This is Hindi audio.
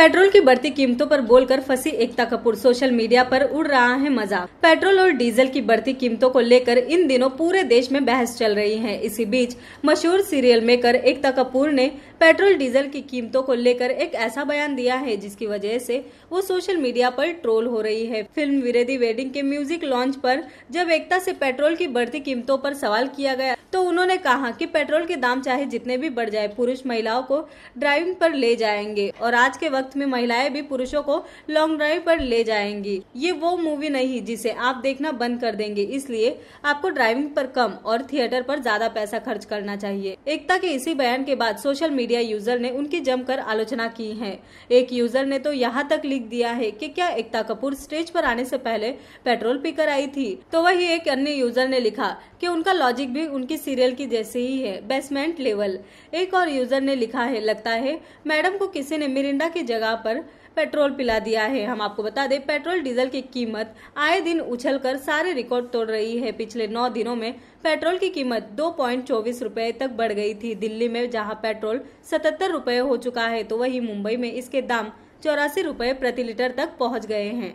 पेट्रोल की बढ़ती कीमतों पर बोलकर फंसी एकता कपूर सोशल मीडिया पर उड़ रहा है मजाक पेट्रोल और डीजल की बढ़ती कीमतों को लेकर इन दिनों पूरे देश में बहस चल रही है इसी बीच मशहूर सीरियल मेकर एकता कपूर ने पेट्रोल डीजल की कीमतों को लेकर एक ऐसा बयान दिया है जिसकी वजह से वो सोशल मीडिया पर ट्रोल हो रही है फिल्म विरेदी वेडिंग के म्यूजिक लॉन्च पर जब एकता से पेट्रोल की बढ़ती कीमतों पर सवाल किया गया तो उन्होंने कहा कि पेट्रोल के दाम चाहे जितने भी बढ़ जाए पुरुष महिलाओं को ड्राइविंग पर ले जाएंगे और आज के वक्त वक्त में महिलाएं भी पुरुषों को लॉन्ग ड्राइव पर ले जाएंगी ये वो मूवी नहीं जिसे आप देखना बंद कर देंगे इसलिए आपको ड्राइविंग पर कम और थिएटर पर ज्यादा पैसा खर्च करना चाहिए एकता के इसी बयान के बाद सोशल मीडिया यूजर ने उनकी जमकर आलोचना की है एक यूजर ने तो यहाँ तक लिख दिया है की क्या एकता कपूर स्टेज पर आने से पहले पेट्रोल पीकर आई थी तो वही एक अन्य यूजर ने लिखा कि उनका लॉजिक भी उनकी सीरियल की जैसे ही है बेसमेंट लेवल एक और यूजर ने लिखा है लगता है मैडम को किसी ने मिरिंडा की जगह जगह पर पेट्रोल पिला दिया है हम आपको बता दें पेट्रोल डीजल की कीमत आए दिन उछलकर सारे रिकॉर्ड तोड़ रही है पिछले नौ दिनों में पेट्रोल की कीमत दो पॉइंट चौबीस रूपए तक बढ़ गई थी दिल्ली में जहां पेट्रोल सतहत्तर रूपए हो चुका है तो वहीं मुंबई में इसके दाम चौरासी रूपए प्रति लीटर तक पहुंच गए हैं